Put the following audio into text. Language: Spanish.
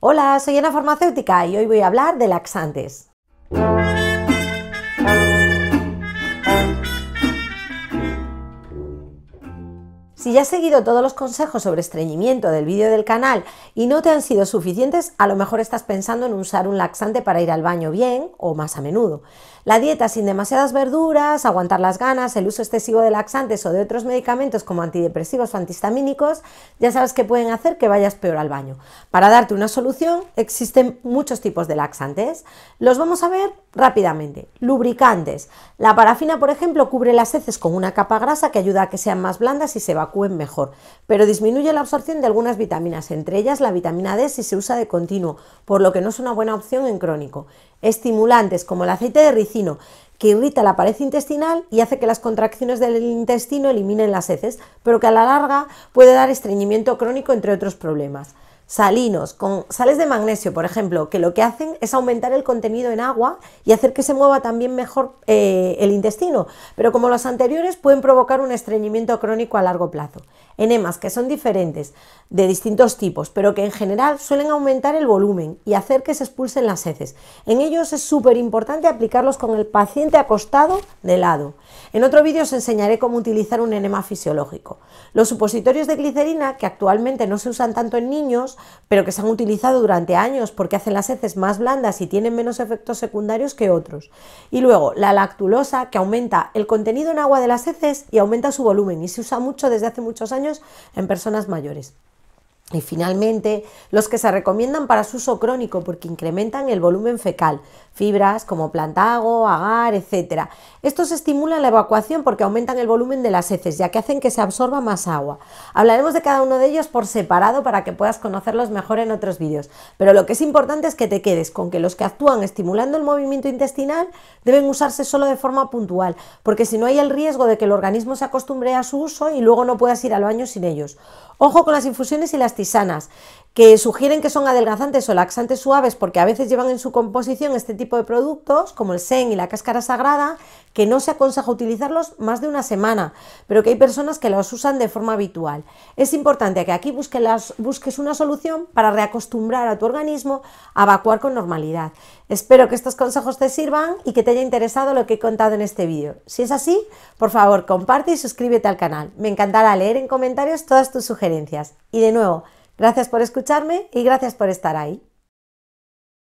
Hola, soy Ana Farmacéutica y hoy voy a hablar de laxantes. Si ya has seguido todos los consejos sobre estreñimiento del vídeo del canal y no te han sido suficientes, a lo mejor estás pensando en usar un laxante para ir al baño bien o más a menudo. La dieta sin demasiadas verduras, aguantar las ganas, el uso excesivo de laxantes o de otros medicamentos como antidepresivos o antihistamínicos, ya sabes que pueden hacer que vayas peor al baño. Para darte una solución, existen muchos tipos de laxantes. Los vamos a ver rápidamente. Lubricantes. La parafina, por ejemplo, cubre las heces con una capa grasa que ayuda a que sean más blandas y se evacúen mejor, pero disminuye la absorción de algunas vitaminas, entre ellas la vitamina D si se usa de continuo, por lo que no es una buena opción en crónico. Estimulantes como el aceite de ricino, que irrita la pared intestinal y hace que las contracciones del intestino eliminen las heces, pero que a la larga puede dar estreñimiento crónico, entre otros problemas salinos con sales de magnesio, por ejemplo, que lo que hacen es aumentar el contenido en agua y hacer que se mueva también mejor eh, el intestino, pero como los anteriores pueden provocar un estreñimiento crónico a largo plazo. Enemas que son diferentes, de distintos tipos, pero que en general suelen aumentar el volumen y hacer que se expulsen las heces. En ellos es súper importante aplicarlos con el paciente acostado de lado. En otro vídeo os enseñaré cómo utilizar un enema fisiológico. Los supositorios de glicerina, que actualmente no se usan tanto en niños, pero que se han utilizado durante años porque hacen las heces más blandas y tienen menos efectos secundarios que otros. Y luego la lactulosa, que aumenta el contenido en agua de las heces y aumenta su volumen y se usa mucho desde hace muchos años en personas mayores. Y finalmente, los que se recomiendan para su uso crónico porque incrementan el volumen fecal, fibras como plantago, agar, etc. Estos estimulan la evacuación porque aumentan el volumen de las heces, ya que hacen que se absorba más agua. Hablaremos de cada uno de ellos por separado para que puedas conocerlos mejor en otros vídeos, pero lo que es importante es que te quedes con que los que actúan estimulando el movimiento intestinal deben usarse solo de forma puntual, porque si no hay el riesgo de que el organismo se acostumbre a su uso y luego no puedas ir al baño sin ellos. Ojo con las infusiones y las tisanas que sugieren que son adelgazantes o laxantes suaves porque a veces llevan en su composición este tipo de productos, como el sen y la cáscara sagrada, que no se aconseja utilizarlos más de una semana, pero que hay personas que los usan de forma habitual. Es importante que aquí busques, busques una solución para reacostumbrar a tu organismo a evacuar con normalidad. Espero que estos consejos te sirvan y que te haya interesado lo que he contado en este vídeo. Si es así, por favor comparte y suscríbete al canal. Me encantará leer en comentarios todas tus sugerencias. Y de nuevo, Gracias por escucharme y gracias por estar ahí.